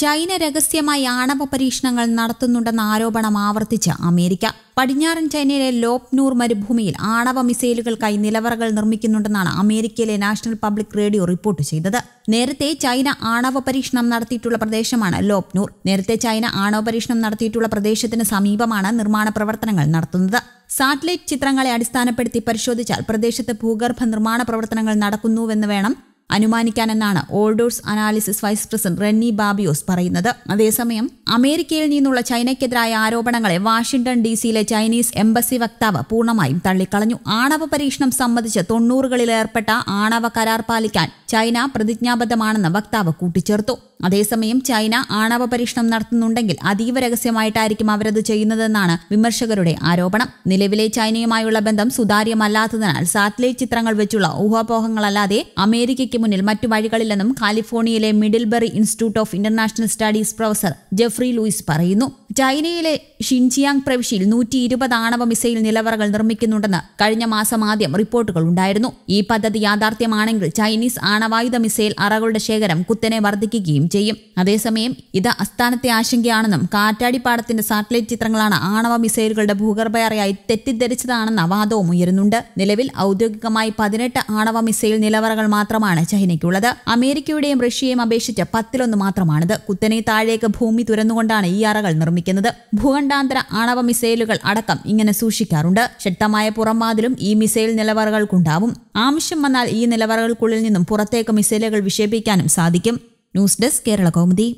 China രഹസ്യമായി ആണവ പരീക്ഷണങ്ങൾ നടത്തുന്നുണ്ടെന്ന ആരോപണം ആവർത്തിച്ച് അമേരിക്ക പടിഞ്ഞാറൻ ചൈനയിലെ ലോപ്നൂർ മരുഭൂമിയിൽ ആണവ മിസൈലുകൾക്കായി നിലവറകൾ നിർമ്മിക്കുന്നുണ്ടെന്നാണ് അമേരിക്കയിലെ നാഷണൽ പബ്ലിക് റേഡിയോ റിപ്പോർട്ട് ചെയ്തത് നേരത്തെ ചൈന ആണവ പരീക്ഷണം നടത്തിയിട്ടുള്ള പ്രദേശമാണ് ലോപ്നൂർ നേരത്തെ ചൈന ആണവ പരീക്ഷണം നടത്തിയിട്ടുള്ള പ്രദേശത്തിന് സമീപമാണ് നിർമ്മാണ പ്രവർത്തനങ്ങൾ നടത്തുന്നത് സാറ്റലൈറ്റ് ചിത്രങ്ങളെ അടിസ്ഥാനപ്പെടുത്തി പരിശോധിച്ചാൽ പ്രദേശത്ത് ഭൂഗർഭ നിർമ്മാണ പ്രവർത്തനങ്ങൾ നടക്കുന്നുവെന്ന് വേണം അനുമാനിക്കാനെന്നാണ് all source analysis vice president Rennie Babiarz പറയുന്നത് അതേസമയം അമേരിക്കയിൽ നിന്നുള്ള ചൈനയ്ക്കെതിരായ ആരോപണങ്ങളെ വാഷിംഗ്ടൺ ഡി സിയിലെ ചൈനീസ് എംബസി വക്താവ് പൂർണ്ണമായും തള്ളിക്കളഞ്ഞു ആണവ പരീക്ഷണം സംബന്ധിച്ച് തൊണ്ണൂറുകളിലേർപ്പെട്ട ആണവ കരാർ പാലിക്കാൻ ചൈന പ്രതിജ്ഞാബദ്ധമാണെന്ന് വക്താവ് കൂട്ടിച്ചേർത്തു അതേസമയം ചൈന ആണവ പരീക്ഷണം നടത്തുന്നുണ്ടെങ്കിൽ അതീവ രഹസ്യമായിട്ടായിരിക്കും അവരത് ചെയ്യുന്നതെന്നാണ് വിമർശകരുടെ ആരോപണം നിലവിലെ ചൈനയുമായുള്ള ബന്ധം സുതാര്യമല്ലാത്തതിനാൽ സാറ്റലൈറ്റ് ചിത്രങ്ങൾ വെച്ചുള്ള ഊഹാപോഹങ്ങളല്ലാതെ അമേരിക്കയ്ക്ക് മുന്നിൽ മറ്റു വഴികളില്ലെന്നും കാലിഫോർണിയയിലെ Middlebury Institute of International Studies professor Jeffrey Lewis പറയുന്നു ചൈനയിലെ ഷിൻജിയാങ് പ്രവിശ്യയിൽ നൂറ്റി ഇരുപത് ആണവ മിസൈൽ നിലവറകൾ നിർമ്മിക്കുന്നുണ്ടെന്ന് കഴിഞ്ഞ മാസം ആദ്യം റിപ്പോർട്ടുകൾ ഉണ്ടായിരുന്നു ഈ പദ്ധതി യാഥാർത്ഥ്യമാണെങ്കിൽ ചൈനീസ് ആണവായുധ മിസൈൽ അറകളുടെ ശേഖരം കുത്തനെ വർദ്ധിക്കുകയും ചെയ്യും അതേസമയം ഇത് അസ്ഥാനത്തെ ആശങ്കയാണെന്നും കാറ്റാടിപ്പാടത്തിന്റെ സാറ്റലൈറ്റ് ചിത്രങ്ങളാണ് ആണവ മിസൈലുകളുടെ ഭൂഗർഭയറയായി തെറ്റിദ്ധരിച്ചതാണെന്ന വാദവും ഉയരുന്നുണ്ട് നിലവിൽ ഔദ്യോഗികമായി പതിനെട്ട് ആണവ മിസൈൽ നിലവറകൾ മാത്രമാണ് ചൈനയ്ക്കുള്ളത് അമേരിക്കയുടെയും റഷ്യയും അപേക്ഷിച്ച് പത്തിലൊന്ന് മാത്രമാണിത് കുത്തനെ താഴേക്ക് ഭൂമി തുരന്നുകൊണ്ടാണ് ഈ അറകൾ നിർമ്മിക്കുന്നത് സൂക്ഷിക്കുന്നത് ഭൂഖണ്ഡാന്തര ആണവ മിസൈലുകൾ അടക്കം ഇങ്ങനെ സൂക്ഷിക്കാറുണ്ട് ശക്തമായ പുറംവാതിലും ഈ മിസൈൽ നിലവറകൾക്കുണ്ടാവും ആവശ്യം വന്നാൽ ഈ നിലവറകൾക്കുള്ളിൽ നിന്നും പുറത്തേക്ക് മിസൈലുകൾ വിക്ഷേപിക്കാനും സാധിക്കും ന്യൂസ് ഡെസ്ക് കേരള കൗമുദി